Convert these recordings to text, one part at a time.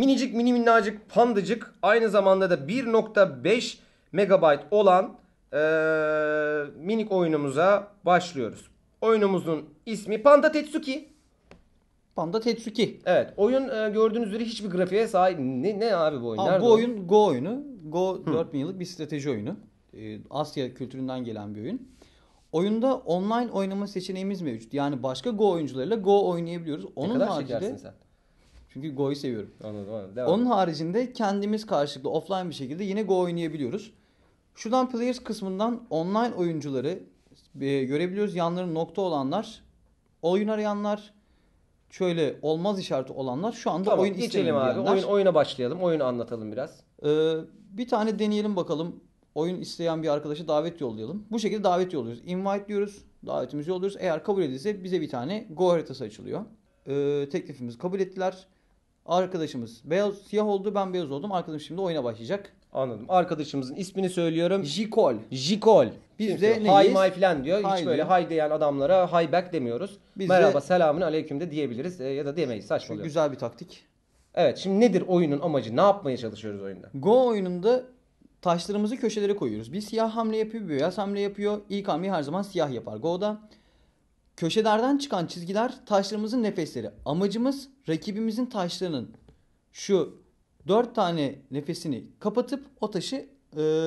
Minicik mini minnacık pandacık aynı zamanda da 1.5 megabayt olan e, minik oyunumuza başlıyoruz. Oyunumuzun ismi Panda Tetsuki. Panda Tetsuki. Evet oyun e, gördüğünüz üzere hiçbir grafiğe sahip. Ne, ne abi bu oyun? Abi, bu oyun Go oyunu. Go Hı. 4000 yıllık bir strateji oyunu. E, Asya kültüründen gelen bir oyun. Oyunda online oynama seçeneğimiz mevcut. Yani başka Go oyuncularıyla Go oynayabiliyoruz. Onun ne kadar haricinde... sen? Çünkü Go'yu seviyorum. Anladım anladım. Devam Onun haricinde kendimiz karşılıklı offline bir şekilde yine Go oynayabiliyoruz. Şuradan players kısmından online oyuncuları e, görebiliyoruz. Yanları nokta olanlar, oyun arayanlar, şöyle olmaz işareti olanlar şu anda tamam, oyun geçelim abi. Diyenler. Oyun oyuna başlayalım. Oyunu anlatalım biraz. Ee, bir tane deneyelim bakalım. Oyun isteyen bir arkadaşa davet yollayalım. Bu şekilde davet yolluyoruz. Invite diyoruz. Davetimizi yolluyoruz. Eğer kabul edilirse bize bir tane Go haritası açılıyor. Ee, teklifimizi kabul ettiler. Arkadaşımız beyaz siyah oldu ben beyaz oldum. Arkadaşım şimdi oyuna başlayacak. Anladım. Arkadaşımızın ismini söylüyorum. Jikol. Jikol. Biz de neyiz? Hi falan diyor. Hi Hiç böyle Hay diyen adamlara hi back demiyoruz. Biz Merhaba de... selamün aleyküm de diyebiliriz e, ya da diyemeyiz saçmalıyor. Güzel bir taktik. Evet şimdi nedir oyunun amacı? Ne yapmaya çalışıyoruz oyunda? Go oyununda taşlarımızı köşelere koyuyoruz. Bir siyah hamle yapıyor, bir beyaz hamle yapıyor. İlk hamleyi her zaman siyah yapar Go'da. Köşelerden çıkan çizgiler taşlarımızın nefesleri. Amacımız rakibimizin taşlarının şu dört tane nefesini kapatıp o taşı e,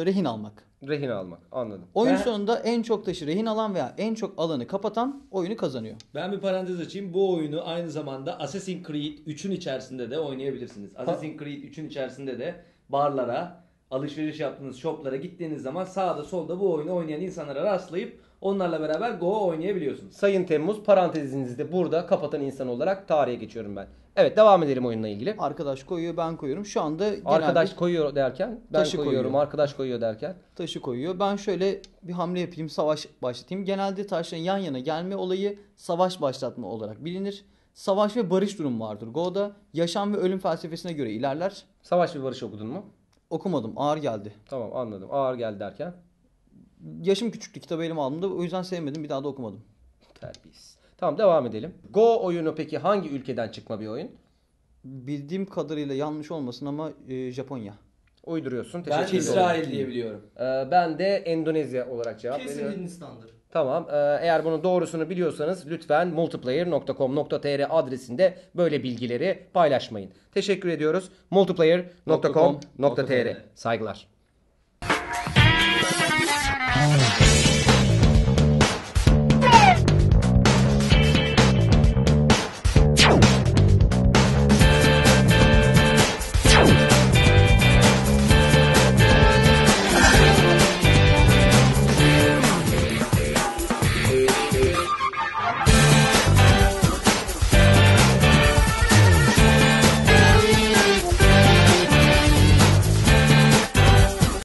rehin almak. Rehin almak anladım. Oyun Ben- sonunda en çok taşı rehin alan veya en çok alanı kapatan oyunu kazanıyor. Ben bir parantez açayım. Bu oyunu aynı zamanda Assassin's Creed 3'ün içerisinde de oynayabilirsiniz. Assassin's Creed 3'ün içerisinde de barlara alışveriş yaptığınız shoplara gittiğiniz zaman sağda solda bu oyunu oynayan insanlara rastlayıp onlarla beraber Go oynayabiliyorsunuz. Sayın Temmuz parantezinizi de burada kapatan insan olarak tarihe geçiyorum ben. Evet devam edelim oyunla ilgili. Arkadaş koyuyor ben koyuyorum. Şu anda Arkadaş koyuyor derken ben taşı koyuyorum koyuyor. arkadaş koyuyor derken. Taşı koyuyor. Ben şöyle bir hamle yapayım savaş başlatayım. Genelde taşların yan yana gelme olayı savaş başlatma olarak bilinir. Savaş ve barış durum vardır. Go'da yaşam ve ölüm felsefesine göre ilerler. Savaş ve barış okudun mu? Okumadım. Ağır geldi. Tamam anladım. Ağır geldi derken? Yaşım küçüktü. Kitabı elime aldığımda o yüzden sevmedim. Bir daha da okumadım. Terbiyesiz. Tamam devam edelim. Go oyunu peki hangi ülkeden çıkma bir oyun? Bildiğim kadarıyla yanlış olmasın ama e, Japonya. Uyduruyorsun. Ben Teşekkür ederim. İsrail diye biliyorum. Ee, ben de Endonezya olarak cevap Kesin veriyorum. Hindistan'dır. Tamam. Ee, eğer bunun doğrusunu biliyorsanız lütfen multiplayer.com.tr adresinde böyle bilgileri paylaşmayın. Teşekkür ediyoruz. multiplayer.com.tr Saygılar.